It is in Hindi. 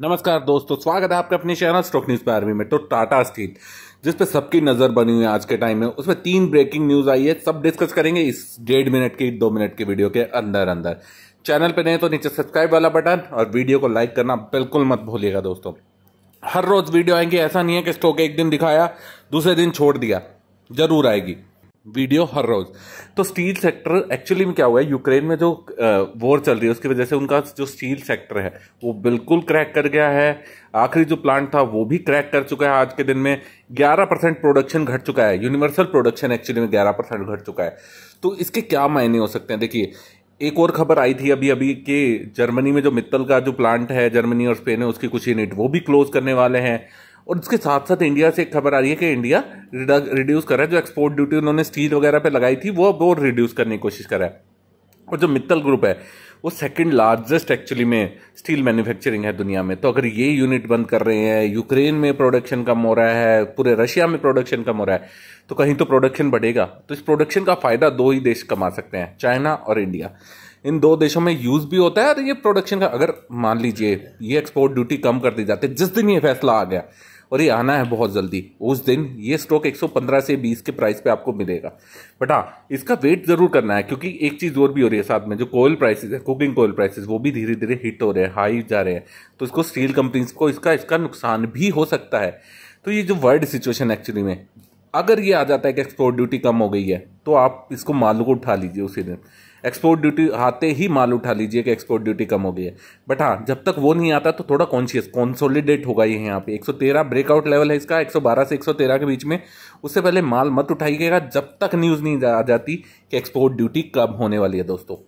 नमस्कार दोस्तों स्वागत है आपके अपने चैनल स्टॉक न्यूज़ पर आर्मी में तो टाटा स्टील जिस पे सबकी नज़र बनी हुई है आज के टाइम में उसमें तीन ब्रेकिंग न्यूज़ आई है सब डिस्कस करेंगे इस डेढ़ मिनट की दो मिनट की वीडियो के अंदर अंदर चैनल पर नहीं तो नीचे सब्सक्राइब वाला बटन और वीडियो को लाइक करना बिल्कुल मत भूलिएगा दोस्तों हर रोज़ वीडियो आएंगी ऐसा नहीं है कि स्टॉक एक दिन दिखाया दूसरे दिन छोड़ दिया ज़रूर आएगी वीडियो हर रोज तो स्टील सेक्टर एक्चुअली में क्या हुआ है यूक्रेन में जो वॉर चल रही है उसकी वजह से उनका जो स्टील सेक्टर है वो बिल्कुल क्रैक कर गया है आखिरी जो प्लांट था वो भी क्रैक कर चुका है आज के दिन में 11 परसेंट प्रोडक्शन घट चुका है यूनिवर्सल प्रोडक्शन एक्चुअली में 11 परसेंट घट चुका है तो इसके क्या मायने हो सकते हैं देखिए एक और खबर आई थी अभी अभी कि जर्मनी में जो मित्तल का जो प्लांट है जर्मनी और स्पेन है उसकी कुछ यूनिट वो भी क्लोज करने वाले हैं और उसके साथ साथ इंडिया से एक खबर आ रही है कि इंडिया रिड्यूस कर रहा है जो एक्सपोर्ट ड्यूटी उन्होंने स्टील वगैरह पे लगाई थी वो और रिड्यूस करने की कोशिश कर रहा है और जो मित्तल ग्रुप है वो सेकंड लार्जेस्ट एक्चुअली में स्टील मैन्युफैक्चरिंग है दुनिया में तो अगर ये यूनिट बंद कर रहे हैं यूक्रेन में प्रोडक्शन कम हो रहा है पूरे रशिया में प्रोडक्शन कम हो रहा है तो कहीं तो प्रोडक्शन बढ़ेगा तो इस प्रोडक्शन का फ़ायदा दो ही देश कमा सकते हैं चाइना और इंडिया इन दो देशों में यूज़ भी होता है और ये प्रोडक्शन का अगर मान लीजिए ये एक्सपोर्ट ड्यूटी कम कर दी जाती है जिस दिन ये फैसला आ गया और ये आना है बहुत जल्दी उस दिन ये स्टॉक 115 से 20 के प्राइस पे आपको मिलेगा बट हाँ इसका वेट ज़रूर करना है क्योंकि एक चीज़ और भी हो रही है साथ में जो कोयल प्राइसेस है कुकिंग कोयल प्राइसेस वो भी धीरे धीरे हिट हो रहे हैं हाई जा रहे हैं तो इसको स्टील कंपनीज को इसका इसका नुकसान भी हो सकता है तो ये जो वर्ल्ड सिचुएशन एक्चुअली में अगर ये आ जाता है कि एक्सपोर्ट ड्यूटी कम हो गई है तो आप इसको माल को उठा लीजिए उसी दिन एक्सपोर्ट ड्यूटी आते ही माल उठा लीजिए कि एक्सपोर्ट ड्यूटी कम हो गई है बट हाँ जब तक वो नहीं आता तो थोड़ा कॉन्शियस कॉन्सोलिडेट होगा ये यहाँ पे 113 ब्रेकआउट लेवल है इसका 112 से 113 के बीच में उससे पहले माल मत उठाइएगा जब तक न्यूज़ नहीं आ जाती कि एक्सपोर्ट ड्यूटी कम होने वाली है दोस्तों